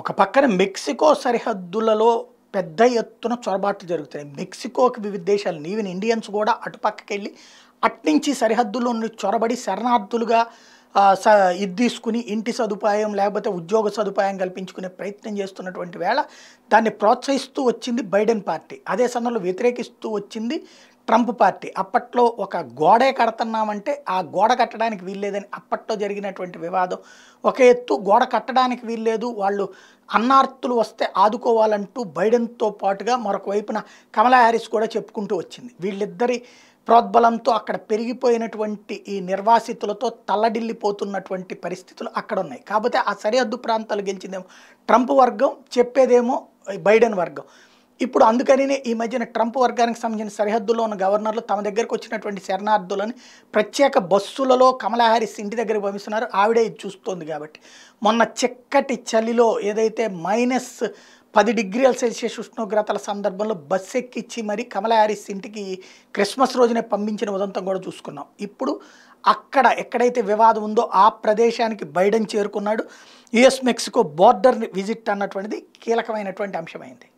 ఒక పక్కన మెక్సికో సరిహద్దులలో పెద్ద ఎత్తున చొరబాట్లు జరుగుతున్నాయి మెక్సికోకి వివిధ దేశాలు ఈవెన్ ఇండియన్స్ కూడా అటుపక్కకి వెళ్ళి అట్నుంచి సరిహద్దుల్లో చొరబడి శరణార్థులుగా ఇది తీసుకుని ఇంటి సదుపాయం లేకపోతే ఉద్యోగ సదుపాయం కల్పించుకునే ప్రయత్నం చేస్తున్నటువంటి వేళ దాన్ని ప్రోత్సహిస్తూ వచ్చింది బైడెన్ పార్టీ అదే సమయంలో వ్యతిరేకిస్తూ వచ్చింది ట్రంప్ పార్టీ అప్పట్లో ఒక గోడే కడుతున్నామంటే ఆ గోడ కట్టడానికి వీల్లేదని అప్పట్లో జరిగినటువంటి వివాదం ఒక ఎత్తు గోడ కట్టడానికి వీల్లేదు వాళ్ళు అన్నార్థులు వస్తే ఆదుకోవాలంటూ బైడెన్తో పాటుగా మరొక వైపున కమలా హ్యారిస్ కూడా చెప్పుకుంటూ వచ్చింది వీళ్ళిద్దరి ప్రోద్బలంతో అక్కడ పెరిగిపోయినటువంటి ఈ నిర్వాసితులతో తల్లడిల్లిపోతున్నటువంటి పరిస్థితులు అక్కడ ఉన్నాయి కాకపోతే ఆ సరిహద్దు ప్రాంతాలు గెలిచిందేమో ట్రంప్ వర్గం చెప్పేదేమో బైడెన్ వర్గం ఇప్పుడు అందుకనే ఈ మధ్యన ట్రంప్ వర్గానికి సంబంధించిన సరిహద్దులో ఉన్న గవర్నర్లు తమ దగ్గరకు వచ్చినటువంటి శరణార్థులని ప్రత్యేక బస్సులలో కమలా హారీస్ ఇంటి దగ్గరికి పంపిస్తున్నారు ఆవిడే ఇది చూస్తోంది కాబట్టి మొన్న చెక్కటి చలిలో ఏదైతే మైనస్ పది డిగ్రీల సెల్సియస్ ఉష్ణోగ్రతల సందర్భంలో బస్సు ఎక్కిచ్చి మరి కమలా హారీస్ ఇంటికి క్రిస్మస్ రోజునే పంపించిన ఉదంతం కూడా చూసుకున్నాం ఇప్పుడు అక్కడ ఎక్కడైతే వివాదం ఉందో ఆ ప్రదేశానికి బైడెన్ చేరుకున్నాడు యుఎస్ మెక్సికో బోర్డర్ విజిట్ అన్నటువంటిది కీలకమైనటువంటి అంశమైంది